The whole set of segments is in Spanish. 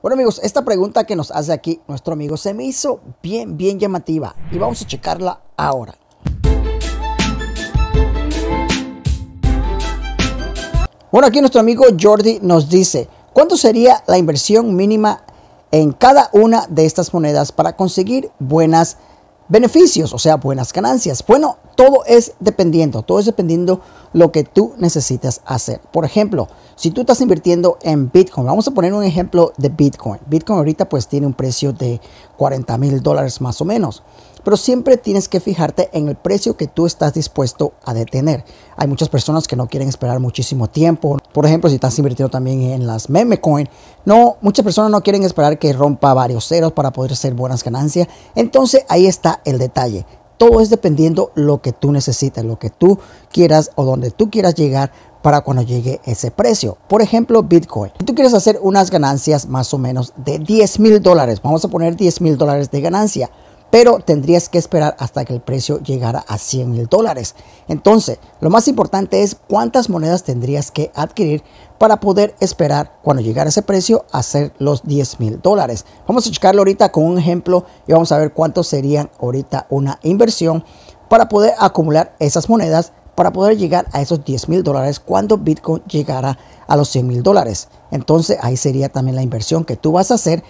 Bueno amigos, esta pregunta que nos hace aquí nuestro amigo se me hizo bien, bien llamativa y vamos a checarla ahora. Bueno, aquí nuestro amigo Jordi nos dice, ¿cuánto sería la inversión mínima en cada una de estas monedas para conseguir buenas beneficios, o sea, buenas ganancias. Bueno, todo es dependiendo, todo es dependiendo lo que tú necesitas hacer. Por ejemplo, si tú estás invirtiendo en Bitcoin, vamos a poner un ejemplo de Bitcoin. Bitcoin ahorita pues tiene un precio de 40 mil dólares más o menos, pero siempre tienes que fijarte en el precio que tú estás dispuesto a detener. Hay muchas personas que no quieren esperar muchísimo tiempo, por ejemplo, si estás invirtiendo también en las meme coin, no, muchas personas no quieren esperar que rompa varios ceros para poder hacer buenas ganancias. Entonces ahí está el detalle. Todo es dependiendo lo que tú necesitas, lo que tú quieras o donde tú quieras llegar para cuando llegue ese precio. Por ejemplo, Bitcoin. Si tú quieres hacer unas ganancias más o menos de 10 mil dólares, vamos a poner 10 mil dólares de ganancia pero tendrías que esperar hasta que el precio llegara a 100 mil dólares. Entonces, lo más importante es cuántas monedas tendrías que adquirir para poder esperar cuando llegara ese precio a ser los 10 mil dólares. Vamos a checarlo ahorita con un ejemplo y vamos a ver cuánto serían ahorita una inversión para poder acumular esas monedas para poder llegar a esos 10 mil dólares cuando Bitcoin llegara a los 100 mil dólares. Entonces ahí sería también la inversión que tú vas a hacer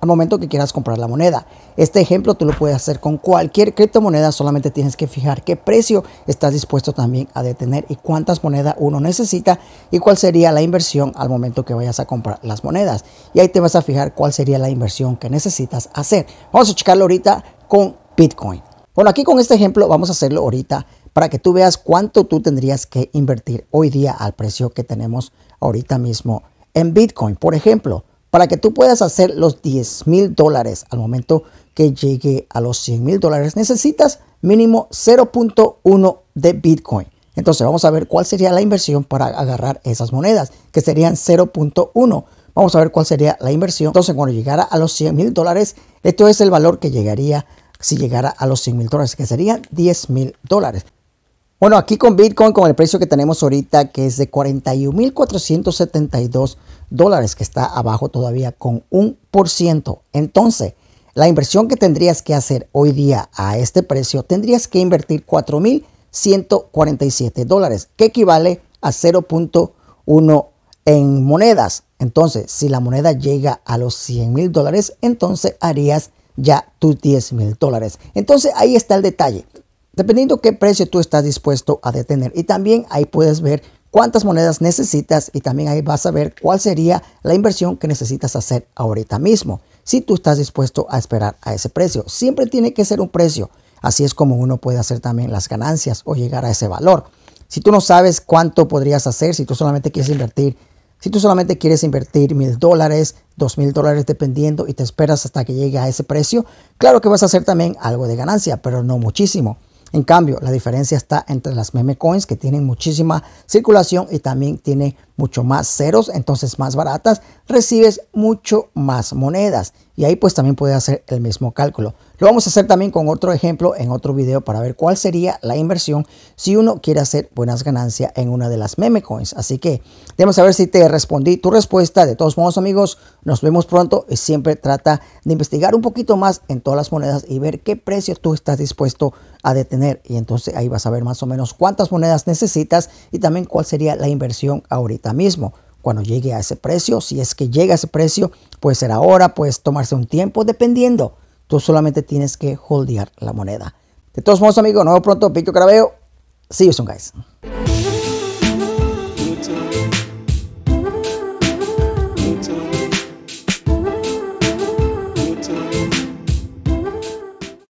al momento que quieras comprar la moneda. Este ejemplo tú lo puedes hacer con cualquier criptomoneda, solamente tienes que fijar qué precio estás dispuesto también a detener y cuántas monedas uno necesita y cuál sería la inversión al momento que vayas a comprar las monedas. Y ahí te vas a fijar cuál sería la inversión que necesitas hacer. Vamos a checarlo ahorita con Bitcoin. Bueno, aquí con este ejemplo vamos a hacerlo ahorita para que tú veas cuánto tú tendrías que invertir hoy día al precio que tenemos ahorita mismo en Bitcoin. Por ejemplo, para que tú puedas hacer los 10 mil dólares al momento que llegue a los 100 mil dólares, necesitas mínimo 0.1 de Bitcoin. Entonces vamos a ver cuál sería la inversión para agarrar esas monedas, que serían 0.1. Vamos a ver cuál sería la inversión. Entonces cuando llegara a los 100 mil dólares, esto es el valor que llegaría si llegara a los 100 mil dólares, que serían 10 mil dólares. Bueno, aquí con Bitcoin, con el precio que tenemos ahorita, que es de 41.472 dólares, que está abajo todavía con un por ciento. Entonces, la inversión que tendrías que hacer hoy día a este precio, tendrías que invertir 4.147 dólares, que equivale a 0.1 en monedas. Entonces, si la moneda llega a los 100 mil dólares, entonces harías ya tus 10 mil dólares. Entonces, ahí está el detalle dependiendo qué precio tú estás dispuesto a detener. Y también ahí puedes ver cuántas monedas necesitas y también ahí vas a ver cuál sería la inversión que necesitas hacer ahorita mismo, si tú estás dispuesto a esperar a ese precio. Siempre tiene que ser un precio. Así es como uno puede hacer también las ganancias o llegar a ese valor. Si tú no sabes cuánto podrías hacer, si tú solamente quieres invertir, si tú solamente quieres invertir mil dólares, dos mil dólares dependiendo y te esperas hasta que llegue a ese precio, claro que vas a hacer también algo de ganancia, pero no muchísimo. En cambio, la diferencia está entre las meme coins que tienen muchísima circulación y también tiene mucho más ceros, entonces más baratas, recibes mucho más monedas. Y ahí pues también puedes hacer el mismo cálculo. Lo vamos a hacer también con otro ejemplo en otro video para ver cuál sería la inversión si uno quiere hacer buenas ganancias en una de las meme coins. Así que debemos saber si te respondí tu respuesta. De todos modos amigos, nos vemos pronto y siempre trata de investigar un poquito más en todas las monedas y ver qué precio tú estás dispuesto a detener. Y entonces ahí vas a ver más o menos cuántas monedas necesitas y también cuál sería la inversión ahorita mismo. Cuando llegue a ese precio, si es que llega a ese precio, puede ser ahora, puedes tomarse un tiempo, dependiendo. Tú solamente tienes que holdear la moneda. De todos modos, amigos, nos vemos pronto. Pico craveo. See you soon, guys.